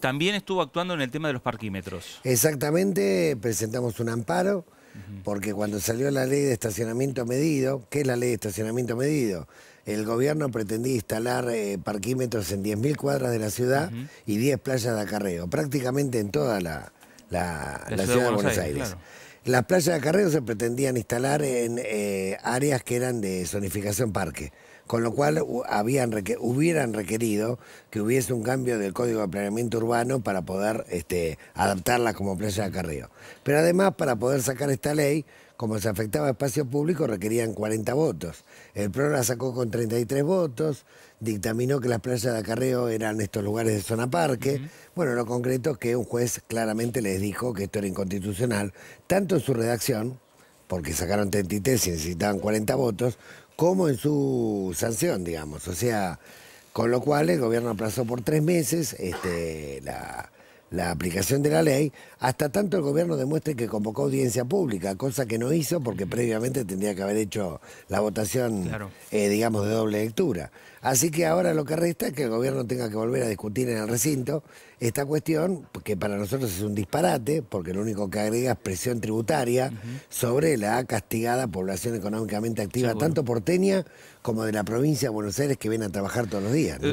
También estuvo actuando en el tema de los parquímetros. Exactamente, presentamos un amparo, porque cuando salió la ley de estacionamiento medido, ¿qué es la ley de estacionamiento medido? El gobierno pretendía instalar eh, parquímetros en 10.000 cuadras de la ciudad y 10 playas de acarreo, prácticamente en toda la, ciudad, de Buenos, Aires las playas de acarreo se pretendían instalar en eh, áreas que eran de zonificación parque, con lo cual habían hubieran requerido que hubiese un cambio del Código de Planeamiento Urbano para poder este, adaptarla como playa de acarreo. Pero además, para poder sacar esta ley, como se afectaba a espacio público, requerían 40 votos. El PRO la sacó con 33 votos, dictaminó que las playas de acarreo eran estos lugares de zona parque. Bueno, lo concreto es que un juez claramente les dijo que esto era inconstitucional, tanto en su redacción, porque sacaron 33 y necesitaban 40 votos, como en su sanción, digamos. O sea, con lo cual el gobierno aplazó por tres meses este, la, la aplicación de la ley, hasta tanto el gobierno demuestre que convocó audiencia pública, cosa que no hizo porque previamente tendría que haber hecho la votación, eh, digamos, de doble lectura. Así que ahora lo que resta es que el gobierno tenga que volver a discutir en el recinto esta cuestión, que para nosotros es un disparate, porque lo único que agrega es presión tributaria sobre la castigada población económicamente activa, tanto tanto porteña como de la provincia de Buenos Aires, que viene a trabajar todos los días. Eh,